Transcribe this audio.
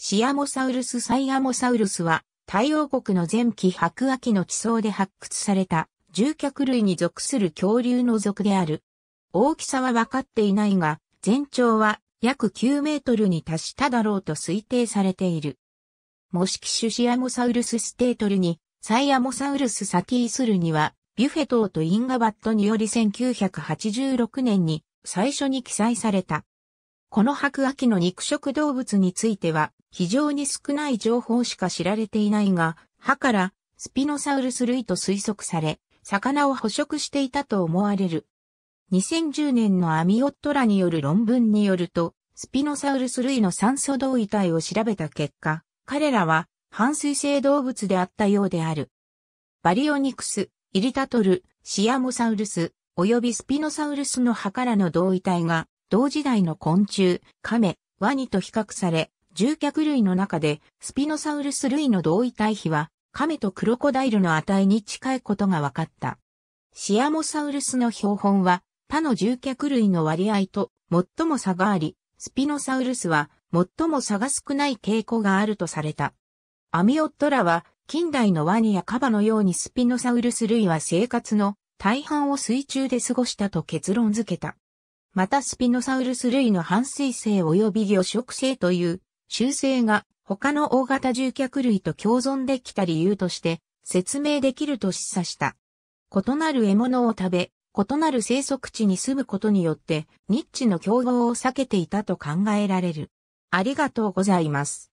シアモサウルス・サイアモサウルスは、太陽国の前期白亜紀の地層で発掘された、獣脚類に属する恐竜の属である。大きさは分かっていないが、全長は約9メートルに達しただろうと推定されている。模式種シアモサウルスステートルに、サイアモサウルスサティースルには、ビュフェ島とインガバットにより1986年に最初に記載された。この白亜紀の肉食動物については非常に少ない情報しか知られていないが、歯からスピノサウルス類と推測され、魚を捕食していたと思われる。2010年のアミオットラによる論文によると、スピノサウルス類の酸素同位体を調べた結果、彼らは半水性動物であったようである。バリオニクス、イリタトル、シアモサウルス、及びスピノサウルスの歯からの同位体が同時代の昆虫、亀、ワニと比較され、獣脚類の中でスピノサウルス類の同位体比は、亀とクロコダイルの値に近いことが分かった。シアモサウルスの標本は、他の獣脚類の割合と最も差があり、スピノサウルスは最も差が少ない傾向があるとされた。アミオットラは近代のワニやカバのようにスピノサウルス類は生活の大半を水中で過ごしたと結論付けた。またスピノサウルス類の反水性及び魚食性という習性が他の大型獣脚類と共存できた理由として説明できると示唆した。異なる獲物を食べ、異なる生息地に住むことによって、ニッチの競合を避けていたと考えられる。ありがとうございます。